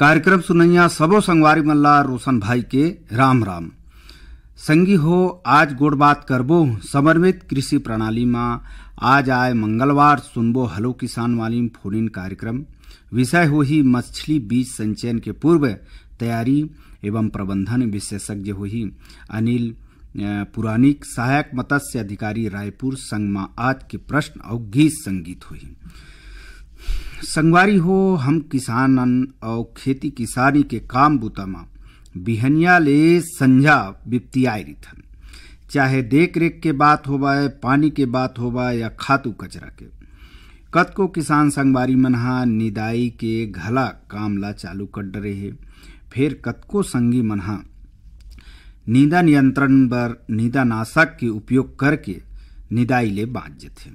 कार्यक्रम सुनैया सबो संगवारी मल्ला रोशन भाई के राम राम संगी हो आज गोड़ बात करबो समर्पित कृषि प्रणाली मा आज आए मंगलवार सुनबो हलो किसान वाली फोन इन कार्यक्रम विषय हो ही मछली बीज संचयन के पूर्व तैयारी एवं प्रबंधन विशेषज्ञ हो ही अनिल पुरानिक सहायक मत्स्य अधिकारी रायपुर संग आज के प्रश्न और गीत संगीत हुई संगवारी हो हम किसान और खेती किसानी के काम बूता में बिहनिया ले संझा रही थन चाहे देख रेख के बात होवाए पानी के बात होवाए या खातू कचरा के कतको किसान संगवारी मन हा निदाई के घला काम ला चालू कर डरे हे फिर कतको संगी मन हा निदा नियंत्रण बर निदानाशक के उपयोग करके निदाई ले बाँच जते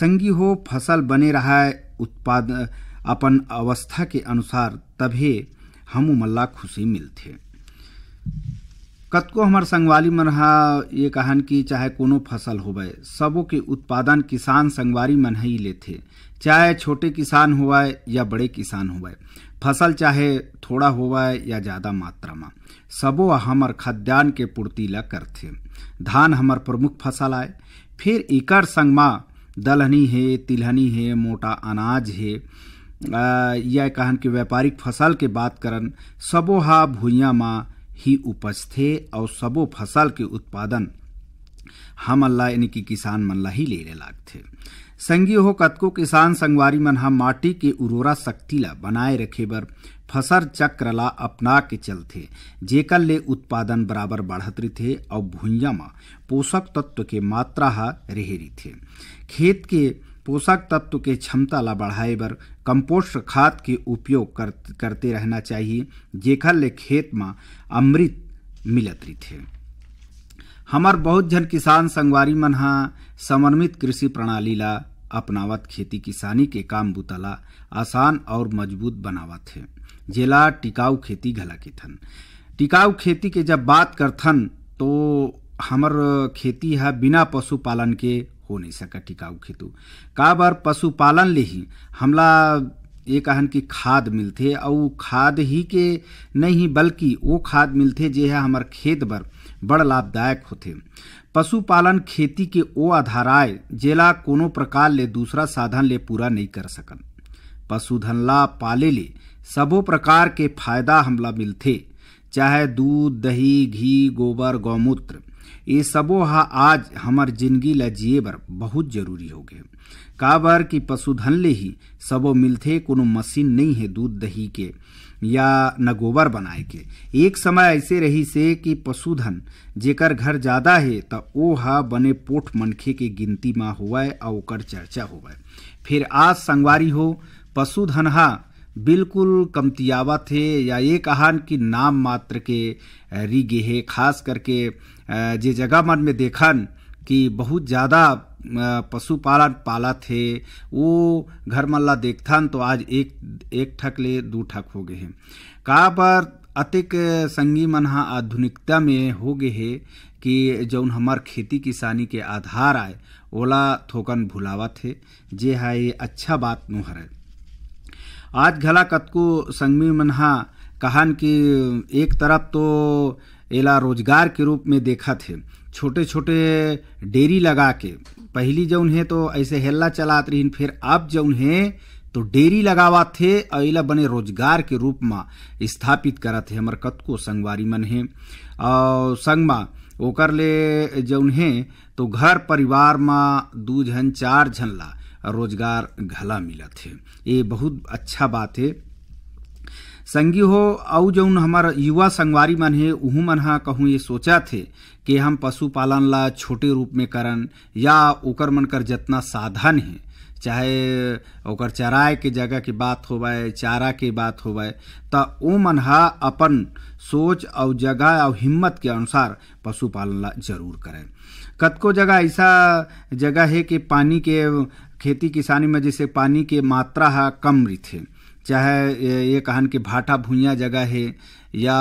संगी हो फसल बने रहा है उत्पाद अपन अवस्था के अनुसार तभे हमू मल्ला खुशी मिलते कतको हमार संगवारी मन हा ये कहन कि चाहे कोनो फसल होवय सबो के उत्पादन किसान संगवारी मन ही लेते चाहे छोटे किसान होवय या बड़े किसान होवय फसल चाहे थोड़ा होवय या ज़्यादा मात्रा में सबो हमार खाद्यान्न के पूर्ति ल करते धान हमार प्रमुख फसल आए फिर एकर संग मा दलहनी है तिलहनी है मोटा अनाज है यह कहन कि व्यापारिक फसल के बात करन सबो हा भुइया मां ही उपज थे और सबो फसल के उत्पादन हम अल्लाह यानी कि किसान मन ला ही लेने लागथे संगी हो कतको किसान संगवारी मन ह माटी के उर्वरा शक्ति ला बनाए रखे बर फसल चक्र ला अपना के चलते जेकर ले उत्पादन बराबर बढ़त थे और भूइया म पोषक तत्व के मात्रा रहे रही रथे खेत के पोषक तत्व के क्षमता ला बढ़ाए बर कंपोस्ट खाद के उपयोग कर, करते रहना चाहिए जेखर ले खेत में अमृत मिलत थे हमार बहुत झन किसान संगवारी मन ह समन्वित कृषि प्रणाली ला अपनावत खेती किसानी के काम बुतला आसान और मजबूत बनावत है जेला टिकाऊ खेती घला के थन टिकाऊ खेती के जब बात करथन तो हमर खेती है बिना पशुपालन के हो नहीं सका टिकाऊ का काबर पशुपालन ले ही हमला ये कहन कि खाद मिलते और खाद ही के नहीं बल्कि वो खाद मिलते जे है हमार खेत बर बड़ लाभदायक होते पशुपालन खेती के ओ आधार आय जेला कोनो प्रकार ले दूसरा साधन ले पूरा नहीं कर सकन पशुधन ला पाले ले सबो प्रकार के फायदा हमला मिलते चाहे दूध दही घी गोबर गौमूत्र ये सबो हा आज हमर जिंदगी ला जिए बर बहुत जरूरी हो गए काबर कि पशुधन ले ही सबो मिलते कोनो मशीन नहीं है दूध दही के या न गोबर बनाए के एक समय ऐसे रही से कि पशुधन जेकर घर ज़्यादा है तो वो हा बने पोठ मनखे के गिनती में होवय और चर्चा होवय फिर आज संगवारी हो पशुधन हा बिल्कुल कमतियावा थे या ये कहान कि नाम मात्र के रिगे है खास करके जे जगह मन में देखन कि बहुत ज़्यादा पशुपालन पाला थे वो घर मल्ला देखथन तो आज एक एक ठक ले दो ठक हो गए हैं का पर अतिक संगी मन हाँ आधुनिकता में हो गए है कि जौन हमार खेती किसानी के आधार आए ओला थोकन भुलावा थे जे है हाँ अच्छा बात नुहर आज घला कतको संगमी मन हा कहन कि एक तरफ तो एला रोजगार के रूप में देखा थे छोटे छोटे डेरी लगा के पहली जौन है तो ऐसे हेल्ला चलात रहीन फिर अब जौन है तो डेयरी लगावा थे और इला बने रोजगार के रूप में स्थापित करा थे हमारे कतको संगवारी मन है और संग में ओकर ले जौन है तो घर परिवार में दू झन चार झन ला रोजगार घला मिलत है ये बहुत अच्छा बात है संगी हो अउ जौन हमार युवा संगवारी मन हे उहू मन ह कहूँ ये सोचा थे कि हम पशुपालन ला छोटे रूप में करन या ओकर मन कर जितना साधन है चाहे ओकर चराय के जगह के बात होवय चारा के बात होवय त ओ मन ह अपन सोच और जगह और हिम्मत के अनुसार पशुपालन ला जरूर करें कतको जगह ऐसा जगह है कि पानी के खेती किसानी में जैसे पानी के मात्रा है कम रिथे चाहे ये कहन कि भाटा भूया जगह है या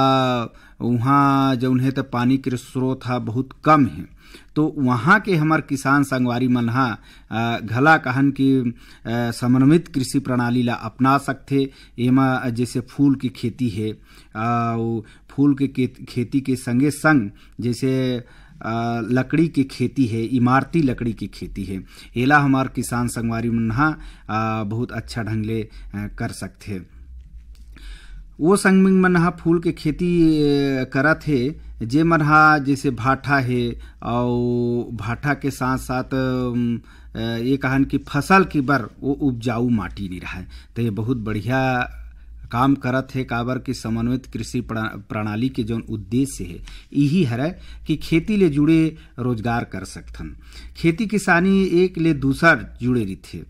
वहाँ जो उन्हें तो पानी के स्रोत है बहुत कम है तो वहाँ के हमार किसान संगवारी मन हा घला कहन कि समन्वित कृषि प्रणाली ला अपना सकते एमा जैसे फूल की खेती है फूल के खेती के संगे संग जैसे लकड़ी की खेती है इमारती लकड़ी की खेती है एला हमार किसान संगवारी मुन्हा बहुत अच्छा ढंग ले कर सकते हैं वो संगमिंग मन हा फूल के खेती करत थे जे मन हा जैसे भाठा है और भाठा के साथ साथ ये कहन कि फसल की बर वो उपजाऊ माटी नहीं रहा है तो ये बहुत बढ़िया काम करत हे काबर की समन्वित कृषि प्रणाली के जौन उद्देश्य है यही हरय कि खेती ले जुड़े रोजगार कर सकथन खेती किसानी एक ले दूसर जुड़े रहिथे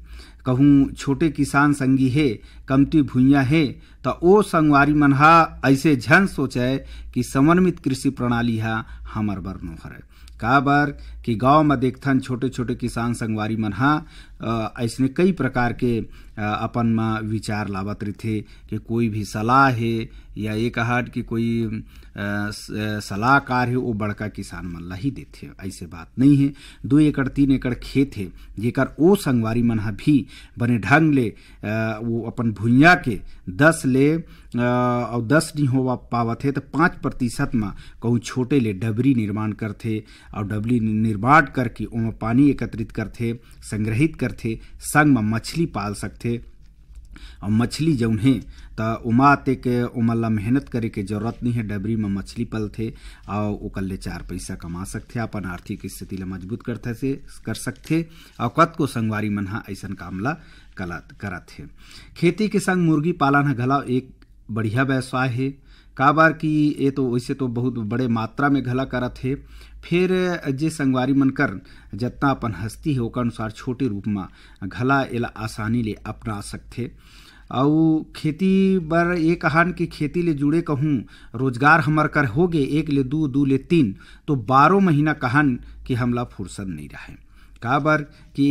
कहूँ छोटे किसान संगी हे कमती भुइयाँ हे तो ओ संगवारी मन हा ऐसे झन सोचय कि समन्वित कृषि प्रणाली हा हमर बर नो हरय काबर कि गांव में देखथन छोटे छोटे किसान संगवारी मन हा ऐसने कई प्रकार के अपन में विचार लावत रहते कि कोई भी सलाह है या ये कहा कि कोई सलाहकार है वो बड़का किसान मन ला ही देते ऐसे बात नहीं है दो एकड़ तीन एकड़ खेत है जेकर ओ संगवारी मन भी बने ढंग ले वो अपन भुइया के दस ले और दस नहीं हो पावत है तो पाँच प्रतिशत में कहूँ छोटे ले डबरी निर्माण करते और डबरी निर्माण करके वो पानी एकत्रित करते संग्रहित करते संग में मछली पाल सकते थे और मछली जौन हे तो उमा तेक उमा मेहनत करे के जरूरत नहीं है डबरी में मछली पलथे और ओकर ले चार पैसा कमा सकते अपन आर्थिक स्थिति ला मजबूत करते से कर सकते और को संगवारी मन हाँ ऐसा अइसन काम ला कला करत है खेती के संग मुर्गी पालन है घला एक बढ़िया व्यवसाय है काबर की ये तो वैसे तो बहुत बड़े मात्रा में घला करत है फिर जे संगवारी मन कर जितना अपन हस्ती है ओकर अनुसार छोटे रूप में घला एला आसानी ले अपना सकते अउ खेती बर ये कहान कि खेती ले जुड़े कहूँ रोजगार हमार कर होगे एक ले दू दू ले तीन तो बारह महीना कहान कि हमला फुर्सत नहीं रहे काबर कि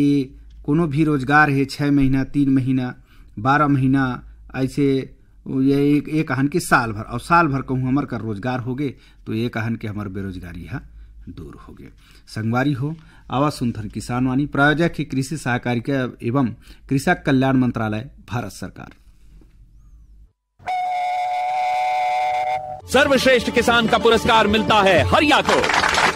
कोनो भी रोजगार है छः महीना तीन महीना बारह महीना ऐसे ये एक ये कि साल भर और साल भर कहूँ हमार कर रोजगार होगे तो ये कहान कि हमार बेरोजगारी है दूर हो गए संगवारी हो आवाज सुनथन किसान वाणी प्रायोजक है कृषि सहकारिता एवं कृषक कल्याण मंत्रालय भारत सरकार सर्वश्रेष्ठ किसान का पुरस्कार मिलता है हरिया को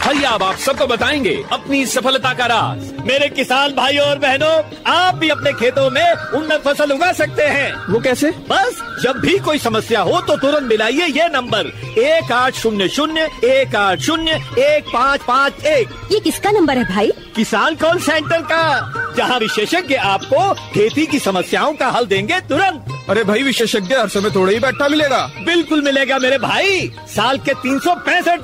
आइए अब आप सबको बताएंगे अपनी सफलता का राज मेरे किसान भाइयों और बहनों आप भी अपने खेतों में उन्नत फसल उगा सकते हैं वो कैसे बस जब भी कोई समस्या हो तो तुरंत मिलाइए ये नंबर एक आठ शून्य शून्य एक आठ शून्य एक पाँच पाँच एक ये किसका नंबर है भाई किसान कॉल सेंटर का जहाँ विशेषज्ञ आपको खेती की समस्याओं का हल देंगे तुरंत अरे भाई विशेषज्ञ हर समय थोड़ा ही बैठा मिलेगा बिल्कुल मिलेगा मेरे भाई साल के तीन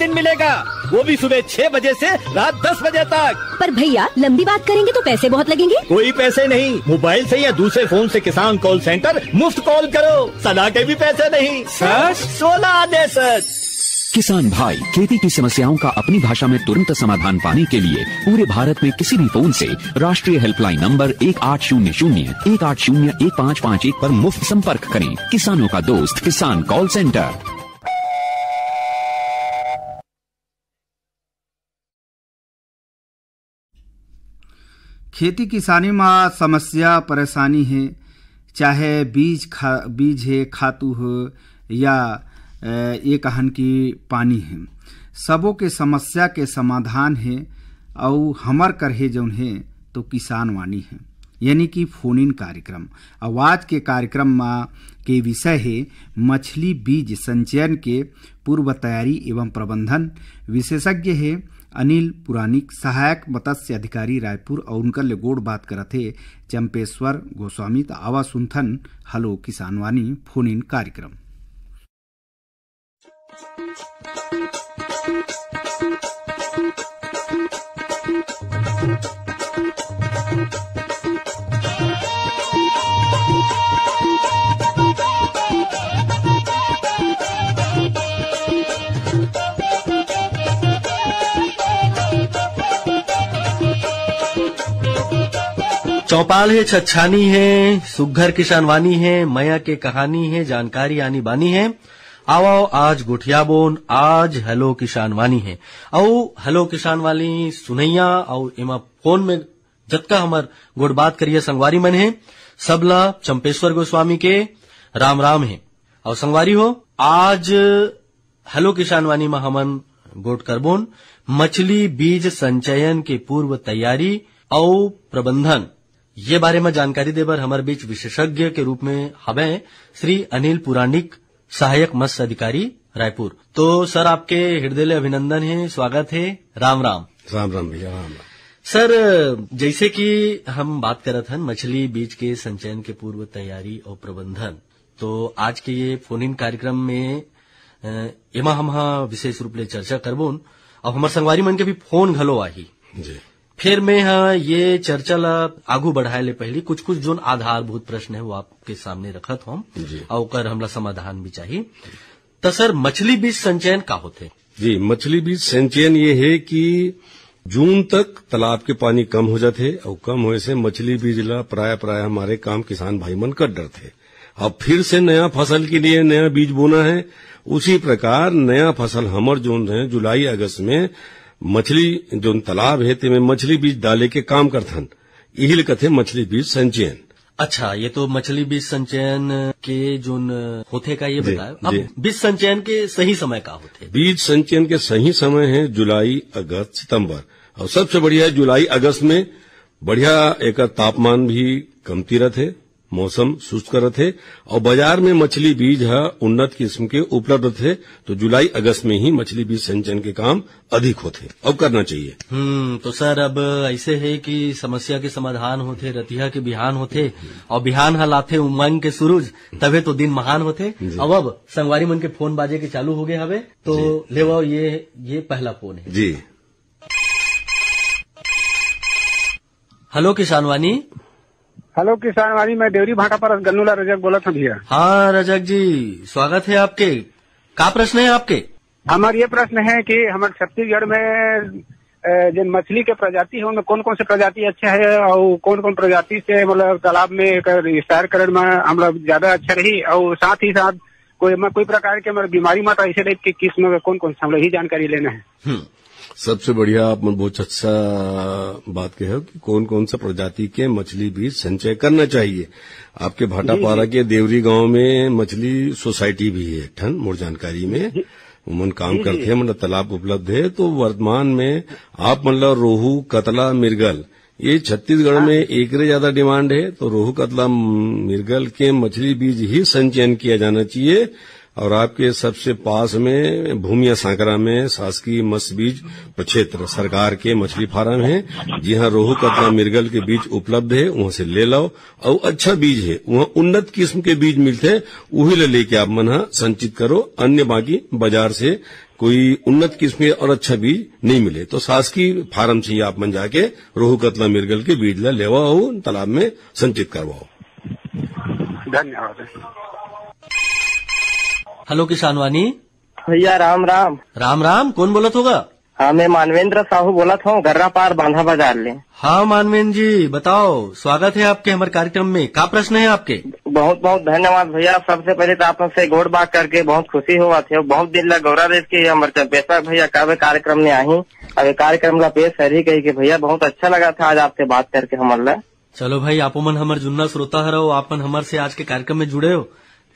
दिन मिलेगा वो भी सुबह छह बजे से रात दस बजे तक पर भैया लंबी बात करेंगे तो पैसे बहुत लगेंगे कोई पैसे नहीं मोबाइल से या दूसरे फोन से किसान कॉल सेंटर मुफ्त कॉल करो सलाह के भी पैसे नहीं सच सोलह आने सच किसान भाई खेती की समस्याओं का अपनी भाषा में तुरंत समाधान पाने के लिए पूरे भारत में किसी भी फोन से राष्ट्रीय हेल्पलाइन नंबर एक आठ शून्य शून्य एक आठ शून्य एक पाँच पाँच एक आरोप मुफ्त संपर्क करें किसानों का दोस्त किसान कॉल सेंटर खेती किसानी में समस्या परेशानी है चाहे बीज खा बीज है खातू हो या ये कहन की पानी है सबों के समस्या के समाधान है और हमर कर है जौन है तो किसान वाणी है यानी कि फोन इन कार्यक्रम आवाज के कार्यक्रम में के विषय है मछली बीज संचयन के पूर्व तैयारी एवं प्रबंधन विशेषज्ञ है अनिल पुरानिक सहायक मत्स्य अधिकारी रायपुर और उनका ले गोड़ बात थे चंपेश्वर गोस्वामी तो आवा सुनथन हलो किसानवानी फोन इन कार्यक्रम चौपाल है छछानी है सुघर वानी है मया के कहानी है जानकारी आनी बानी है आओ आज बोन आज हेलो किसान वानी है आओ हेलो किसान वाली सुनैया आओ इमा फोन में जतका हमर गोड़ बात करिए संगवारी मन है सबला चंपेश्वर गोस्वामी के राम राम है और संगवारी हो आज हेलो किसान वानी में हमन गोट करबोन मछली बीज संचयन के पूर्व तैयारी और प्रबंधन ये बारे में जानकारी देवर हमारे बीच विशेषज्ञ के रूप में हमें श्री अनिल पुराणिक सहायक मत्स्य अधिकारी रायपुर तो सर आपके हृदय अभिनंदन है स्वागत है राम राम राम राम भैया राम राम सर जैसे कि हम बात रहे थे मछली बीज के संचयन के पूर्व तैयारी और प्रबंधन तो आज के ये फोन इन कार्यक्रम में एमा हम हाँ विशेष रूप से चर्चा करबोन और हमारे संगवारी मन के भी फोन घलो आही जी फिर मैं हाँ ये चर्चा ला आगू बढ़ाए ले पहली कुछ कुछ जो आधारभूत प्रश्न है वो आपके सामने रखत हम और हमला समाधान भी चाहिए तो सर मछली बीज संचयन का होते जी मछली बीज संचयन ये है कि जून तक तालाब के पानी कम हो जाते और कम होने से मछली बीज ला प्राय प्राय हमारे काम किसान भाई मन कर डरते अब फिर से नया फसल के लिए नया बीज बोना है उसी प्रकार नया फसल हमर जोन है जुलाई अगस्त में मछली जो तालाब है तेमे मछली बीज डाले के काम करथन यही लिखत मछली बीज संचयन अच्छा ये तो मछली बीज संचयन के जो होते का ये बताया अब बीज संचयन के सही समय का होते बीज संचयन के सही समय है जुलाई अगस्त सितंबर और सबसे बढ़िया है जुलाई अगस्त में बढ़िया एक तापमान भी कमती रहते मौसम शुष्क रथे और बाजार में मछली बीज है उन्नत किस्म के उपलब्ध थे तो जुलाई अगस्त में ही मछली बीज संचयन के काम अधिक होते अब करना चाहिए हम्म तो सर अब ऐसे है कि समस्या के समाधान होते रतिया के बिहान होते और बिहान हलाते उमंग के सूरज तभी तो दिन महान होते अब अब संगवारी मन के फोन बाजे के चालू हो गए हवे तो ले ये ये पहला फोन है जी हेलो किसान वानी हेलो किसान भाई मैं देवरी भाटा पर गन्नूला रजक बोला था भैया हाँ रजक जी स्वागत है आपके क्या प्रश्न है आपके हमारे ये प्रश्न है कि हमारे छत्तीसगढ़ में जिन मछली के प्रजाति है उनमें कौन कौन से प्रजाति अच्छा है और कौन कौन प्रजाति से मतलब तालाब में विस्तारकरण में लोग मतलब ज्यादा अच्छा रही और साथ ही साथ कोई कोई प्रकार के मतलब बीमारी मत ऐसे टाइप की किस्म कौन कौन सा हम लोग ही जानकारी लेना है हम्म। सबसे बढ़िया आप बहुत अच्छा बात कहे हो कि कौन कौन सा प्रजाति के मछली बीज संचय करना चाहिए आपके भाटापारा के देवरी गांव में मछली सोसाइटी भी है ठन मोर जानकारी में उमन काम करते हैं मतलब तालाब उपलब्ध है तो वर्तमान में आप मतलब रोहू कतला मिर्गल ये छत्तीसगढ़ हाँ। में रे ज्यादा डिमांड है तो रोहू कतला मिर्गल के मछली बीज ही संचयन किया जाना चाहिए और आपके सबसे पास में भूमिया सांकरा में शासकीय मत्स्य बीज प्रक्षेत्र सरकार के मछली फार्म है जहाँ रोहू कतला मिर्गल के बीज उपलब्ध है वहां से ले लो और अच्छा बीज है वहां उन्नत किस्म के बीज मिलते वही ले लेके आप मन हाँ संचित करो अन्य बाकी बाजार से कोई उन्नत किस्म और अच्छा बीज नहीं मिले तो सास की फार्म से आप मन जाके रोहू कतला मिर्गल के बीज ले लेवाओ तालाब में संचित करवाओ धन्यवाद हेलो किसान वानी भैया राम राम राम राम कौन बोलत होगा हाँ मैं मानवेंद्र साहू बोला था गर्रा पार बांधा बाजार ले हाँ मानवेंद्र जी बताओ स्वागत है आपके हमारे कार्यक्रम में क्या प्रश्न है आपके बहुत बहुत धन्यवाद भैया सबसे पहले तो आप ऐसी गोड़ बात करके बहुत खुशी हुआ थे बहुत दिन लग गौरा देश के हमारे चंपेशा भैया कब कार्यक्रम में आई अब कार्यक्रम का पेश ही कही की भैया बहुत अच्छा लगा था आज आपसे बात करके हमारे चलो भाई आप मन हमारे जुन्ना श्रोता हरो आप हमारे से आज के कार्यक्रम में जुड़े हो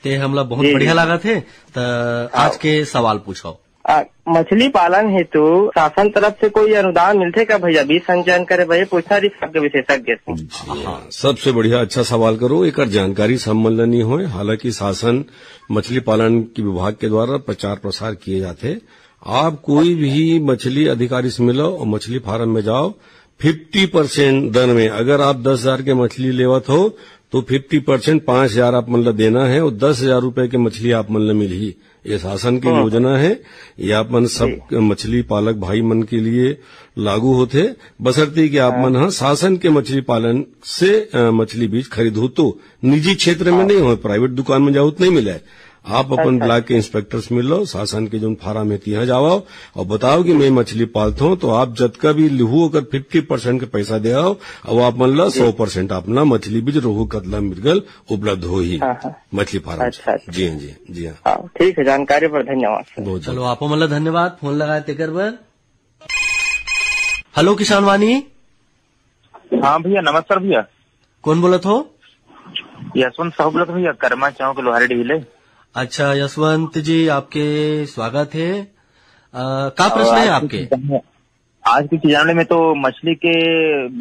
ते हमला बहुत बढ़िया लगा थे तो हाँ। आज के सवाल पूछो मछली पालन हेतु शासन तरफ से कोई अनुदान मिलते क्या भैया भी संचयन करे भैया पूछना रही विशेषज्ञ हाँ। सबसे बढ़िया अच्छा सवाल करो एक जानकारी सम्मलनी नहीं हो हालांकि शासन मछली पालन के विभाग के द्वारा प्रचार प्रसार किए जाते आप कोई भी मछली अधिकारी से मिलो और मछली फार्म में जाओ फिफ्टी परसेंट दर में अगर आप दस हजार के मछली लेवत हो तो फिफ्टी परसेंट पांच हजार आप मतलब देना है और दस हजार रूपये की मछली आप मतलब मिली ये शासन की हाँ। योजना है ये आप मन सब मछली पालक भाई मन के लिए लागू होते बसरती कि आप हाँ। मन हाँ शासन के मछली पालन से मछली बीज खरीद हो तो निजी क्षेत्र में हाँ। नहीं हो प्राइवेट दुकान में जाओ तो नहीं मिला है आप अपन अच्छा। ब्लॉक के इंस्पेक्टर से मिल लो शासन के जो फार्म है तीन जाओ और बताओ कि मैं मछली पालता हूँ तो आप जतका भी लिहू अगर फिफ्टी परसेंट के पैसा दे आओ और आप मान लो सौ परसेंट अपना मछली बीज रोहू कतला मृगल उपलब्ध हो ही हाँ, हाँ। मछली फार्म अच्छा, अच्छा, जी हाँ जी जी हाँ, हाँ ठीक है जानकारी पर धन्यवाद चलो आप मतलब धन्यवाद फोन लगाए तेकर पर हेलो किसान वानी हाँ भैया नमस्कार भैया कौन बोलत हो यशवंत साहू बोलत भैया कर्मा चाहो लोहारी ढीले अच्छा यशवंत जी आपके स्वागत है क्या प्रश्न है आपके आज के खिजाने में तो मछली के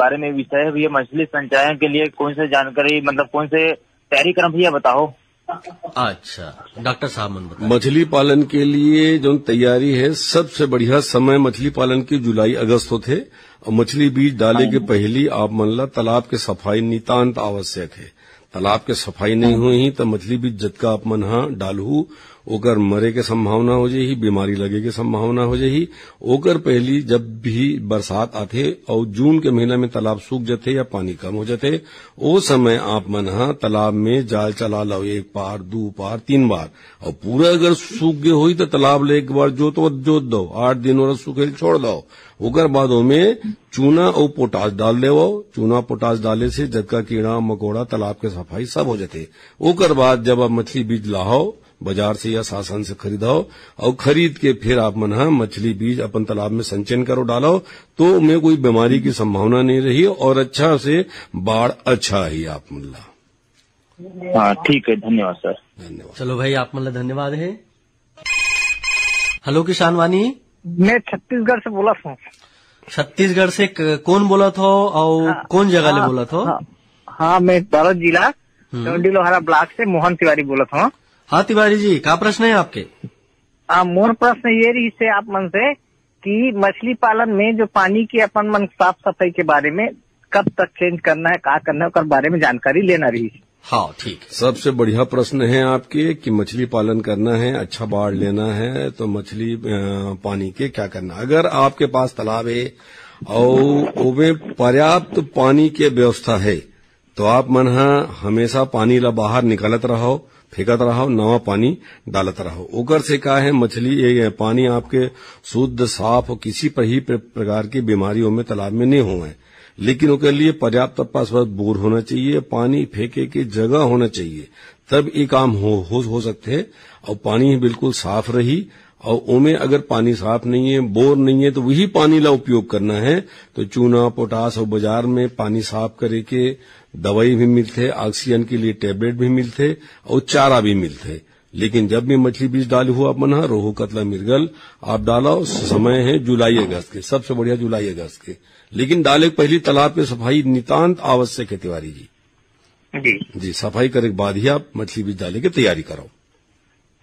बारे में विषय है भैया मछली संचयन के लिए कौन से जानकारी मतलब कौन से तैयारी क्रम भैया बताओ अच्छा डॉक्टर साहब मछली पालन के लिए जो तैयारी है सबसे बढ़िया समय मछली पालन की जुलाई अगस्त होते और मछली बीज डाले हाँ के पहली आप मनला तालाब के सफाई नितांत आवश्यक है तालाब के सफाई नहीं हुई तो मछली भी जद का अपमन हाँ डालू ओकर मरे के संभावना हो जाही बीमारी लगे के संभावना हो जाही ओकर पहली जब भी बरसात आते और जून के महीना में तालाब सूख जाते या पानी कम हो जाते ओ समय आप मन हा तालाब में जाल चला लो एक बार दो बार तीन बार और पूरा अगर सूख गए हो तो तालाब ले एक बार जोत तो जोत दो आठ दिन और सूखे छोड़ दो ओकर बाद में चूना और पोटाश डाल देवो चूना पोटाश डाले से जद का कीड़ा मकोड़ा तालाब के सफाई सब हो जाते ओकर बाद जब आप मछली बीज लाओ बाजार से या शासन से खरीदाओ और खरीद के फिर आप मन हाँ मछली बीज अपन तालाब में संचयन करो डालो तो में कोई बीमारी की संभावना नहीं रही और अच्छा से बाढ़ अच्छा ही आप मुल्ला हाँ, ठीक है धन्यवाद सर धन्यवाद चलो भाई आप मतलब धन्यवाद है हेलो किसान वानी मैं छत्तीसगढ़ से बोला था छत्तीसगढ़ से कौन बोला था और हाँ, कौन जगह हाँ, ले बोला था हाँ, हाँ मैं बारह जिला हम्म। ब्लॉक से मोहन तिवारी बोला था हाँ तिवारी जी क्या प्रश्न है आपके मोर प्रश्न ये रही से आप मन से कि मछली पालन में जो पानी की अपन मन साफ सफाई के बारे में कब तक चेंज करना है क्या करना है उसके बारे में जानकारी लेना रही हाँ ठीक सबसे बढ़िया प्रश्न है आपके कि मछली पालन करना है अच्छा बाढ़ लेना है तो मछली पानी के क्या करना अगर आपके पास तालाब है और पर्याप्त पानी के व्यवस्था है तो आप मन हाँ हमेशा पानी ला बाहर निकलत रहो फेंकत रहो नवा पानी डालत रहो ओकर से का है मछली ये पानी आपके शुद्ध साफ और किसी पर ही प्रकार की बीमारियों में तालाब में नहीं हुए लेकिन उसके लिए पर्याप्त पास बोर होना चाहिए पानी फेंके की जगह होना चाहिए तब ये काम हो हो, हो सकते है और पानी बिल्कुल साफ रही और ओमे अगर पानी साफ नहीं है बोर नहीं है तो वही पानी ला उपयोग करना है तो चूना पोटास और बाजार में पानी साफ करे के दवाई भी मिलते ऑक्सीजन के लिए टेबलेट भी मिलते और चारा भी मिलते लेकिन जब भी मछली बीज डाली हुआ अपन रोहू कतला मिर्गल आप डाला समय है जुलाई अगस्त के सबसे बढ़िया जुलाई अगस्त के लेकिन डाले पहली तालाब की सफाई नितान्त आवश्यक है तिवारी जी जी जी सफाई करे के बाद ही आप मछली बीज डाले की तैयारी कराओ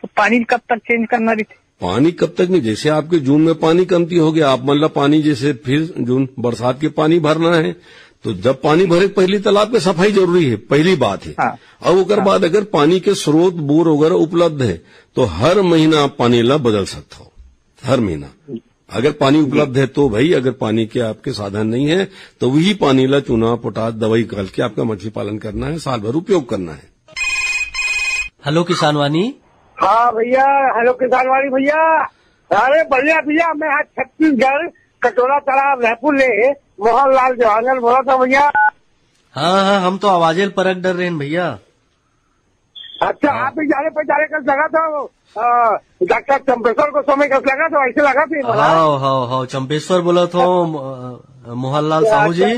तो पानी कब तक चेंज करना भी पानी कब तक नहीं जैसे आपके जून में पानी कमती हो गया आप मतलब पानी जैसे फिर जून बरसात के पानी भरना है तो जब पानी भरे तो पहली तालाब में सफाई जरूरी है पहली बात है हाँ, और ओकर हाँ, बाद अगर पानी के स्रोत बोर वगैरह उपलब्ध है तो हर महीना आप पानी ला बदल सकते हो हर महीना अगर पानी उपलब्ध है तो भाई अगर पानी के आपके साधन नहीं है तो वही पानी ला चूना पोटास दवाई कल के आपका मछली पालन करना है साल भर उपयोग करना है हेलो किसान वानी हाँ भैया हेलो किसान वानी भैया अरे बढ़िया भैया मैं आज छत्तीसगढ़ कटोरा तालाब रायपुर ले मोहन लाल जवाहर बोला था भैया हाँ हाँ हम तो आवाजे पर डर रहे हैं भैया अच्छा हाँ। आप भी जाने पहचाने कस लगा था वो डॉक्टर चंपेश्वर को समय कस लगा था ऐसे लगा था हाँ हाँ हाँ चंपेश्वर बोला था मोहन लाल अच्छा, साहू जी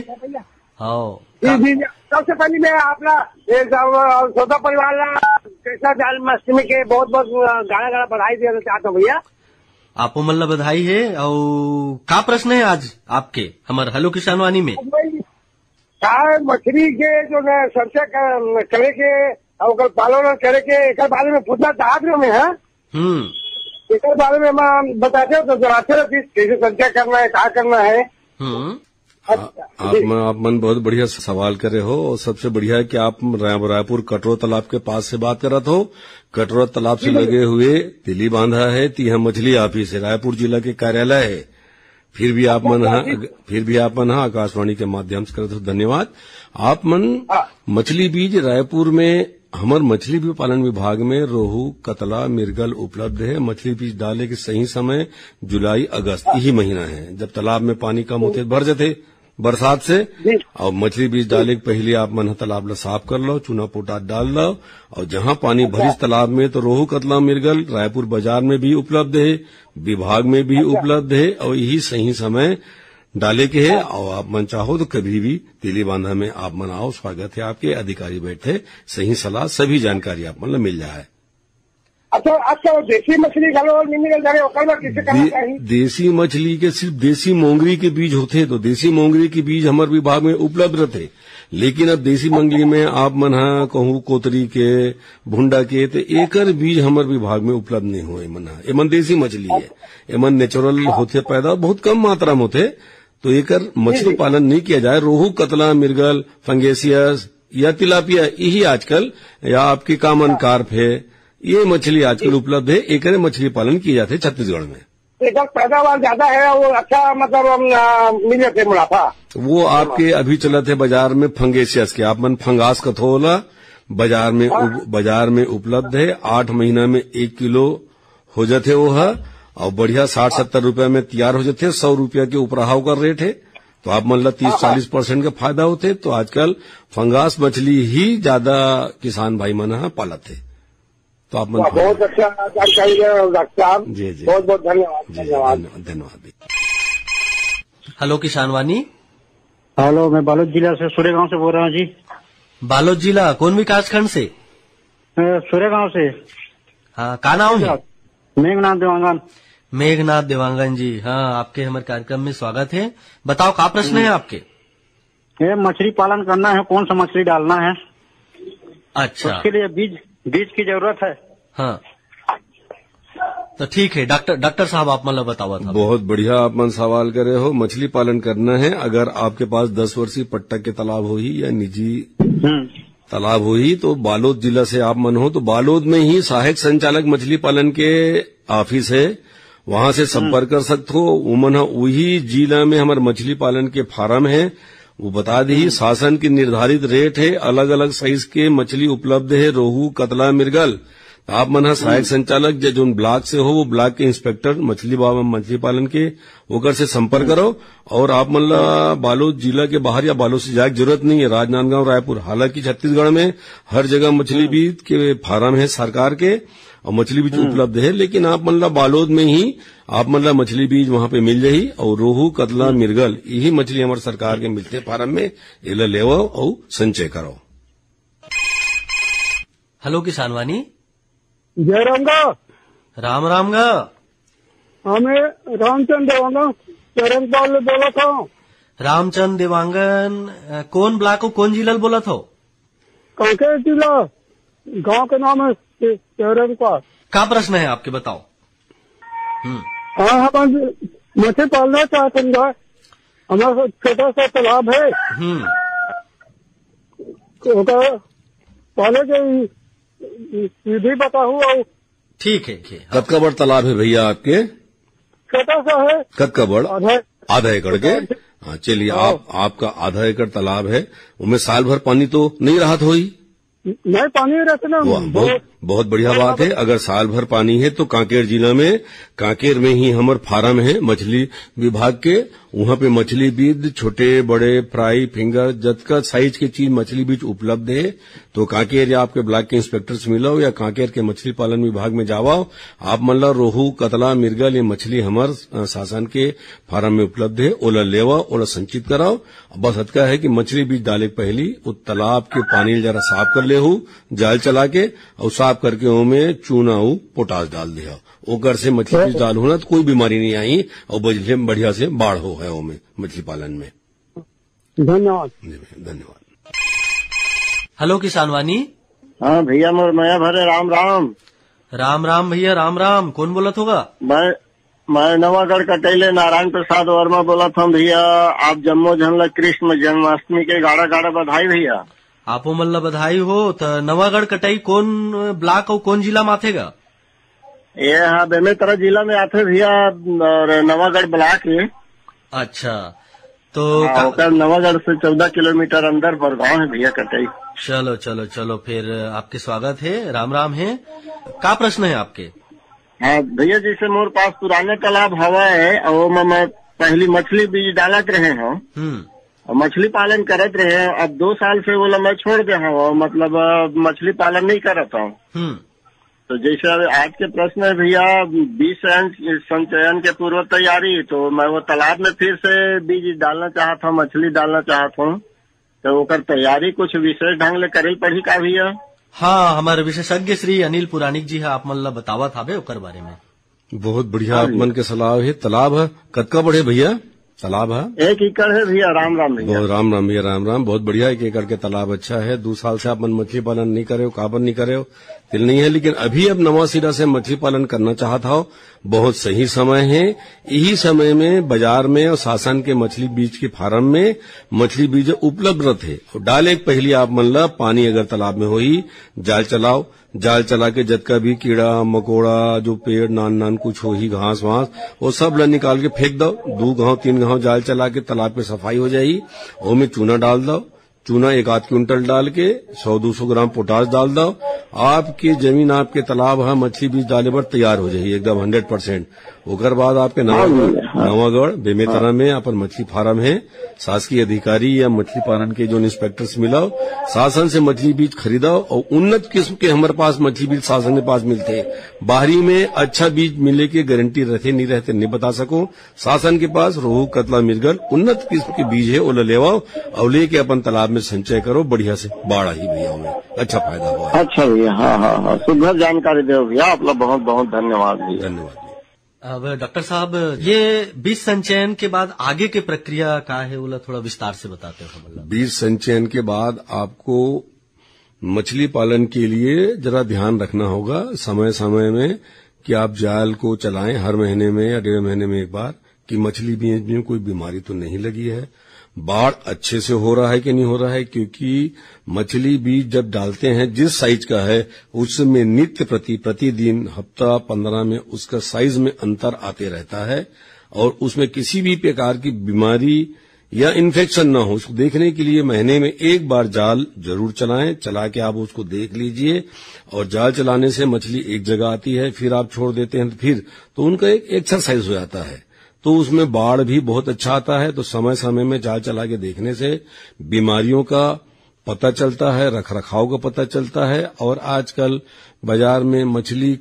हाँ सबसे पहले मैं आपका छोटा परिवार कैसा जन्माष्टमी के बहुत बहुत गाना गाना बधाई देना चाहता हूँ भैया आपको मन बधाई है और का प्रश्न है आज आपके हमारे हेलो किसान वाणी में हाँ, मछली के जो न चर्चा करे के और पालन करे के एक बारे में पूछना चाहत रहे है एक बारे में बताते हो तो रहती कैसे चर्चा करना है क्या करना है हम्म। आप हाँ, हाँ। मन, आप मन बहुत बढ़िया सवाल कर रहे हो और सबसे बढ़िया है कि आप रायपुर कटरो तालाब के पास से बात कर रहा हो कटरो तालाब से लगे हुए तिली बांधा है तिहा मछली ऑफिस है रायपुर जिला के कार्यालय है फिर भी आप मन हाँ, फिर भी आप मन आकाशवाणी के माध्यम से कर रहे धन्यवाद आप मन मछली बीज रायपुर में हमर मछली भी पालन विभाग में रोहू कतला मिर्गल उपलब्ध है मछली बीज डाले के सही समय जुलाई अगस्त यही महीना है जब तालाब में पानी कम होते भर जाते बरसात से और मछली बीज डाले पहले आप मन तालाब ला साफ कर लो चूना पोटा डाल लो और जहाँ पानी अच्छा। भरी तालाब में तो रोहू कतला मिर्गल रायपुर बाजार में भी उपलब्ध है विभाग में भी अच्छा। उपलब्ध है और यही सही समय डाले के है हाँ। और आप मन चाहो तो कभी भी तेली बांधा में आप मन आओ स्वागत है आपके अधिकारी बैठे सही सलाह सभी जानकारी आप मन मिल जाए अच्छा अच्छा देसी मछली देसी मछली के सिर्फ देसी मोंगरी के बीज होते तो देसी मोंगरी के बीज हमारे विभाग में उपलब्ध रहते लेकिन अब देसी मंगली में आप मना हाँ कहूँ कोतरी के भुंडा के तो एकर बीज हमारे विभाग में उपलब्ध नहीं हुए मना हाँ। एमन देसी मछली है एमन नेचुरल होते पैदा बहुत कम मात्रा में होते तो एकर मछली पालन नहीं किया जाए रोहू कतला मिर्गल फंगेसियस या तिलापिया यही आजकल या आपकी कामन हाँ। कार्प है ये मछली आजकल उपलब्ध है एक मछली पालन किए जाते हैं छत्तीसगढ़ में पैदावार ज्यादा है वो अच्छा मतलब मिले थे मुनाफा वो आपके अभी चले थे बाजार में फंगेसियस के आप मन फंगास कथोला बाजार में हाँ। बाजार में उपलब्ध है आठ महीना में एक किलो हो जाते वो है और बढ़िया साठ सत्तर रुपया में तैयार हो जाते सौ रूपया के उपराहाव का रेट है तो आप मान लो तीस हाँ, हाँ। चालीस परसेंट का फायदा होते तो आजकल फंगास मछली ही ज्यादा किसान भाई मन पालते हैं तो आप हाँ, बहुत अच्छा जानकारी जी जी बहुत बहुत धन्यवाद धन्यवाद हेलो किसान वानी हेलो मैं बालोद जिला से सूर्यगांव से बोल रहा हूँ जी बालोद जिला कौन विकास खंड से सूर्यगांव से हाँ का नाम है मेघनाथ देवांगन मेघनाथ देवांगन जी हाँ आपके हमारे कार्यक्रम में स्वागत है बताओ क्या प्रश्न है आपके ये मछली पालन करना है कौन सा मछली डालना है अच्छा उसके लिए बीज बीज की जरूरत है हाँ तो ठीक है डॉक्टर डॉक्टर साहब आप मतलब बतावा था बहुत बढ़िया आप मन सवाल कर रहे हो मछली पालन करना है अगर आपके पास दस वर्षीय पट्टा के तालाब हो ही या निजी हम्म। तालाब हो ही तो बालोद जिला से आप मन हो तो बालोद में ही सहायक संचालक मछली पालन के ऑफिस है वहां से संपर्क कर सकते हो उमन वही जिला में हमारे मछली पालन के फार्म है वो बता दी शासन की निर्धारित रेट है अलग अलग साइज के मछली उपलब्ध है रोहू कतला मिर्गल आप मन सहायक संचालक जो जो ब्लॉक से हो वो ब्लॉक के इंस्पेक्टर मछली मछली पालन के ओकर से संपर्क करो और आप मन ला बालोद जिला के बाहर या बालोद से जाए की जरूरत नहीं है राजनांदगांव रायपुर हालांकि छत्तीसगढ़ में हर जगह मछली बीज हाँ। के फार्म है सरकार के और मछली बीज हम्म। उपलब्ध है लेकिन आप मतलब बालोद में ही आप मतलब मछली बीज वहां पे मिल जाए और रोहू कतला मिर्गल हम्म। यही मछली हमारे सरकार के मिलते फार्म में इला ले और संचय करो हेलो किसान वानी जय राम गा राम राम गा हमें रामचंद देवांगन बोला था रामचंद देवांगन कौन ब्लाक को कौन जिला बोला था कांकेर जिला गांव का नाम है के चौरंग का क्या प्रश्न है आपके बताओ हम्म। हाँ हम मछली पालना चाहते हमारा छोटा सा तालाब है हम्म। तो पहले के विधि बताऊ और ठीक है कद का बड़ तालाब है भैया आपके छोटा सा है कद का बड़ आधा एकड़ के हाँ चलिए हाँ। आप आपका आधा एकड़ तालाब है उसमें साल भर पानी तो नहीं राहत हुई नहीं पानी रहते ना बहुत बहुत बढ़िया बात है अगर साल भर पानी है तो कांकेर जिला में कांकेर में ही हमार फार्म है मछली विभाग के वहां पे मछली बीज छोटे बड़े फ्राई फिंगर जतका साइज के चीज मछली बीज उपलब्ध है तो कांकेर या आपके ब्लॉक के इंस्पेक्टर से मिलाओ या कांकेर के मछली पालन विभाग में जावाओ आप मल्ला रोहू कतला मिर्गल ये मछली हमारे शासन के फार्म में उपलब्ध है ओला लेवा ओला संचित कराओ बस हतका है कि मछली बीज डाले पहली वो तालाब के पानी जरा साफ कर ले जाल चला के और साफ करके ओमे चूना हो पोटास डाल दिया ओकर से मछली डाल हो ना तो कोई बीमारी नहीं आई और बढ़िया से बाढ़ हो है ओमे मछली पालन में धन्यवाद धन्यवाद हेलो किसान वानी हाँ भैया मोर नया भरे राम राम राम राम भैया राम राम कौन बोला होगा मैं मैं नवागढ़ टेले नारायण प्रसाद वर्मा बोला था भैया आप जम्मो झन कृष्ण जन्माष्टमी के गाढ़ा गाढ़ा बधाई भैया आपो मल्ला बधाई हो तो नवागढ़ कटाई कौन ब्लॉक और कौन जिला में आतेगा ये हाँ बेमेतरा जिला में आते भैया और नवागढ़ ब्लॉक है अच्छा तो हाँ, नवागढ़ से चौदह किलोमीटर अंदर बड़गांव है भैया कटाई चलो चलो चलो फिर आपके स्वागत है राम राम है का प्रश्न है आपके हाँ भैया से मोर पास पुराने तालाब हवा है और मैं पहली मछली बीज डालत रहे हूँ मछली पालन करते रहे अब दो साल से बोला मैं छोड़ दे हूँ मतलब मछली पालन नहीं करता हूँ हम्म। तो जैसे आज के प्रश्न है भैया बीज संचयन के पूर्व तैयारी तो मैं वो तालाब में फिर से बीज डालना चाहता हूँ मछली डालना चाहता हूँ तो ओकर तैयारी कुछ विशेष ढंग ले करे पड़ी का भैया हाँ हमारे विशेषज्ञ श्री अनिल पुराणिक जी है आप मन बतावा था बे बारे में बहुत बढ़िया हाँ आप मन के सलाह है तालाब का बढ़े भैया तालाब है हाँ? एक एकड़ है भैया राम राम भैया राम राम भैया राम राम बहुत बढ़िया एक एकड़ के तालाब अच्छा है दो साल से आप मन मछली पालन नहीं करे हो काबन नहीं करे हो दिल नहीं है लेकिन अभी अब नवा सिरा से मछली पालन करना चाहता हो बहुत सही समय है यही समय में बाजार में और शासन के मछली बीज के फार्म में मछली बीज उपलब्ध रहते और डाले पहली आप मन ला पानी अगर तालाब में हो ही जाल चलाओ जाल चला के जद का भी कीड़ा मकोड़ा जो पेड़ नान नान कुछ हो ही घास वास वो सब ला निकाल के फेंक दो दो गांव तीन गांव जाल चला के तालाब पे सफाई हो जाएगी और में चूना डाल दो चूना एक आध क्विंटल डाल के सौ दो सौ ग्राम पोटास डाल दो आपके जमीन आपके तालाब हाँ मछली बीज डाले पर तैयार हो जाएगी एकदम हंड्रेड परसेंट ओकर बाद आपके हाँ, नवागढ़ हाँ, हाँ। नवागढ़ बेमेतरा में अपन मछली फार्म है शासकीय अधिकारी या मछली पालन के जो से मिलाओ शासन से मछली बीज खरीदाओ और उन्नत किस्म के हमारे पास मछली बीज शासन के पास मिलते बाहरी में अच्छा बीज मिले के गारंटी रहते नहीं रहते नहीं बता सको शासन के पास रोहू कतला मिर्गल उन्नत किस्म के बीज है वो लेवाओ और लेके अपन तालाब में संचय करो बढ़िया से बाढ़ आई भैया हमें अच्छा फायदा हुआ अच्छा भैया हाँ हाँ हाँ सुंदर जानकारी दे भैया आप लोग बहुत बहुत धन्यवाद धन्यवाद अब डॉक्टर साहब ये बीज संचयन के बाद आगे की प्रक्रिया का है बोला थोड़ा विस्तार से बताते हो मतलब बीज संचयन के बाद आपको मछली पालन के लिए जरा ध्यान रखना होगा समय समय में कि आप जाल को चलाएं हर महीने में या डेढ़ महीने में एक बार कि मछली बीज में कोई बीमारी तो नहीं लगी है बाढ़ अच्छे से हो रहा है कि नहीं हो रहा है क्योंकि मछली बीज जब डालते हैं जिस साइज का है उसमें नित्य प्रति प्रतिदिन हफ्ता पंद्रह में उसका साइज में अंतर आते रहता है और उसमें किसी भी प्रकार की बीमारी या इन्फेक्शन ना हो उसको देखने के लिए महीने में एक बार जाल जरूर चलाएं चला के आप उसको देख लीजिए और जाल चलाने से मछली एक जगह आती है फिर आप छोड़ देते हैं फिर तो उनका एक एक्सरसाइज हो जाता है तो उसमें बाढ़ भी बहुत अच्छा आता है तो समय समय में जाल चला के देखने से बीमारियों का पता चलता है रख रखाव का पता चलता है और आजकल बाजार में मछली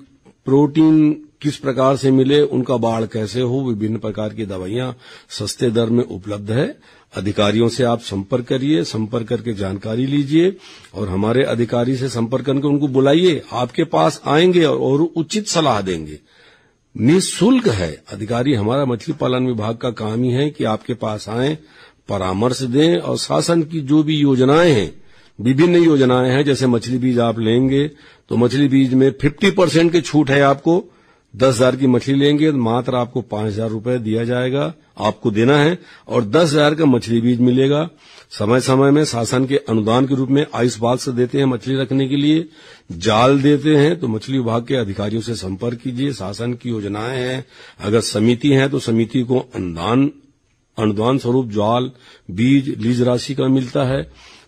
प्रोटीन किस प्रकार से मिले उनका बाढ़ कैसे हो विभिन्न प्रकार की दवाइयां सस्ते दर में उपलब्ध है अधिकारियों से आप संपर्क करिए संपर्क करके जानकारी लीजिए और हमारे अधिकारी से संपर्क करके उनको बुलाइए आपके पास आएंगे और, और उचित सलाह देंगे निःशुल्क है अधिकारी हमारा मछली पालन विभाग का काम ही है कि आपके पास आए परामर्श दें और शासन की जो भी योजनाएं हैं विभिन्न योजनाएं हैं जैसे मछली बीज आप लेंगे तो मछली बीज में 50 परसेंट की छूट है आपको दस हजार की मछली लेंगे तो मात्र आपको पांच हजार रूपये दिया जाएगा आपको देना है और दस हजार का मछली बीज मिलेगा समय समय में शासन के अनुदान के रूप में आयुष बाग से देते हैं मछली रखने के लिए जाल देते हैं तो मछली विभाग के अधिकारियों से संपर्क कीजिए शासन की योजनाएं हैं अगर समिति है तो समिति को अनुदान अनुदान स्वरूप जाल बीज लीज राशि का मिलता है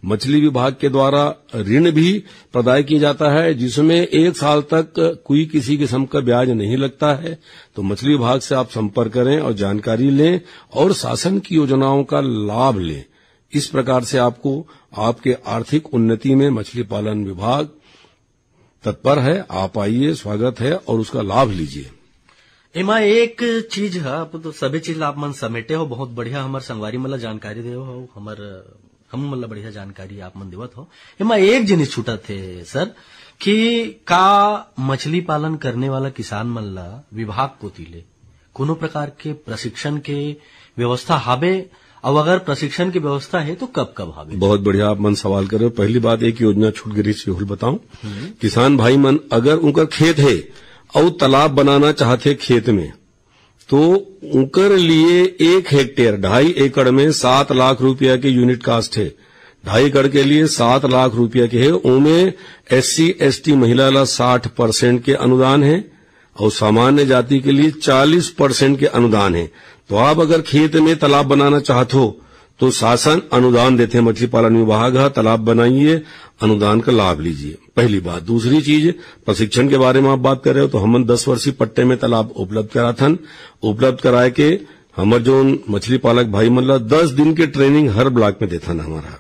मछली विभाग के द्वारा ऋण भी प्रदाय किया जाता है जिसमें एक साल तक कोई किसी किस्म का ब्याज नहीं लगता है तो मछली विभाग से आप संपर्क करें और जानकारी लें और शासन की योजनाओं का लाभ लें इस प्रकार से आपको आपके आर्थिक उन्नति में मछली पालन विभाग तत्पर है आप आइए स्वागत है और उसका लाभ लीजिए इमा एक चीज है आप तो सभी चीज आप मन समेटे हो बहुत बढ़िया हमारे संगवारी मतलब जानकारी दे हो हमारे हम मतलब बढ़िया जानकारी आप मन देवत हो इमा एक जिनिस छूटा थे सर कि का मछली पालन करने वाला किसान मल्ला विभाग को तीले कोनो प्रकार के प्रशिक्षण के व्यवस्था हाबे अब अगर प्रशिक्षण की व्यवस्था है तो कब कब हावे बहुत बढ़िया आप मन सवाल कर रहे हो पहली बात एक योजना छूट गिरी सेहुल बताऊं हम्म। किसान भाई मन अगर उनका खेत है और तालाब बनाना चाहते खेत में तो उनकर लिए एक हेक्टेयर ढाई एकड़ में सात लाख रूपया के यूनिट कास्ट है ढाई एकड़ के लिए सात लाख रूपया के है उनमें एससी एसटी महिला ला साठ परसेंट के अनुदान है और सामान्य जाति के लिए चालीस परसेंट के अनुदान है तो आप अगर खेत में तालाब बनाना चाहते हो तो शासन अनुदान देते हैं मछली पालन विभाग है हाँ, तालाब बनाइए अनुदान का लाभ लीजिए पहली बात दूसरी चीज प्रशिक्षण के बारे में आप बात कर रहे हो तो हमन दस वर्षीय पट्टे में तालाब उपलब्ध करा था उपलब्ध कराए के हमारे जो मछली पालक भाई मल्ला दस दिन के ट्रेनिंग हर ब्लॉक में देता ना हमारा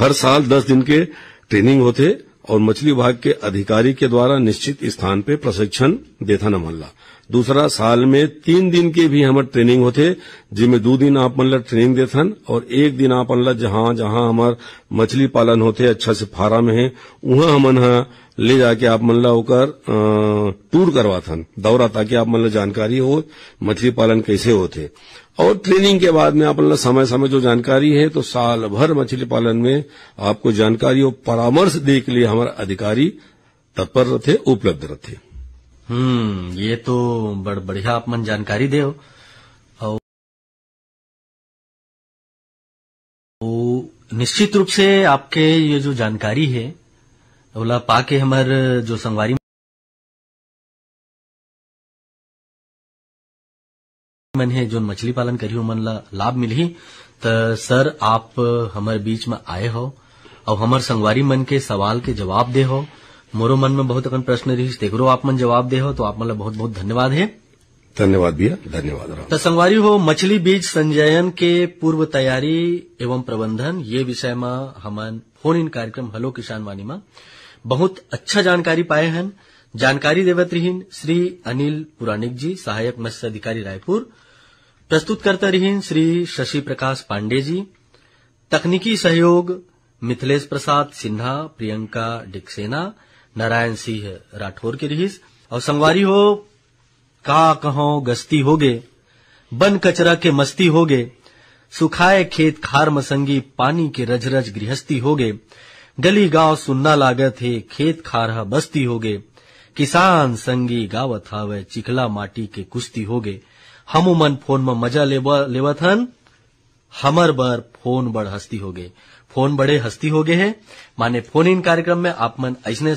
हर साल दस दिन के ट्रेनिंग होते और मछली विभाग के अधिकारी के द्वारा निश्चित स्थान पर प्रशिक्षण देता न मल्ला दूसरा साल में तीन दिन के भी हमारे ट्रेनिंग होते जिनमें दो दिन आप मल्ला ट्रेनिंग देथन और एक दिन आप मन जहां जहां हमारे मछली पालन होते अच्छा से फारा में है वहां हमन ले जाके आप मन होकर टूर करवा था दौरा ताकि आप मन जानकारी हो मछली पालन कैसे होते और ट्रेनिंग के बाद में आप मतलब समय समय जो जानकारी है तो साल भर मछली पालन में आपको जानकारी और परामर्श दे के लिए हमारे अधिकारी तत्पर रहते उपलब्ध रहते हम्म ये तो बड़ बढ़िया आप मन जानकारी दे निश्चित रूप से आपके ये जो जानकारी है ओला पाके हमर जो संगवारी मन है जो मछली पालन करी मन ला लाभ मिली तो सर आप हमारे बीच में आए हो और हमारे संगवारी मन के सवाल के जवाब दे हो मोरो मन में बहुत अकन प्रश्न रही तेगरो आप मन जवाब दे हो तो आप मतलब बहुत बहुत धन्यवाद है धन्यवाद भैया धन्यवाद तो संगवारी हो मछली बीज संजयन के पूर्व तैयारी एवं प्रबंधन ये विषय में हमन फोन इन कार्यक्रम हेलो किसान वाणी में बहुत अच्छा जानकारी पाए हैं जानकारी देवत रहीन श्री अनिल पुराणिक जी सहायक मत्स्य अधिकारी रायपुर प्रस्तुत करता रिहीन श्री शशि प्रकाश पांडे जी तकनीकी सहयोग मिथिलेश प्रसाद सिन्हा प्रियंका डिकसेना नारायण सिंह राठौर के रिहिस और संगवारी हो का कहो हो होगे बन कचरा के मस्ती होगे सुखाए खेत खार मसंगी पानी के रजरज गृहस्थी होगे गली गांव सुनना लागत थे खेत खारह बस्ती हो होगे किसान संगी गावत हावे चिखला माटी के कुश्ती हो होगे हमू मन फोन में मजा लेवत हन हमर बर फोन बड़ हस्ती हो होगे फोन बड़े हस्ती हो गए है माने फोन इन कार्यक्रम में आप मन ऐसने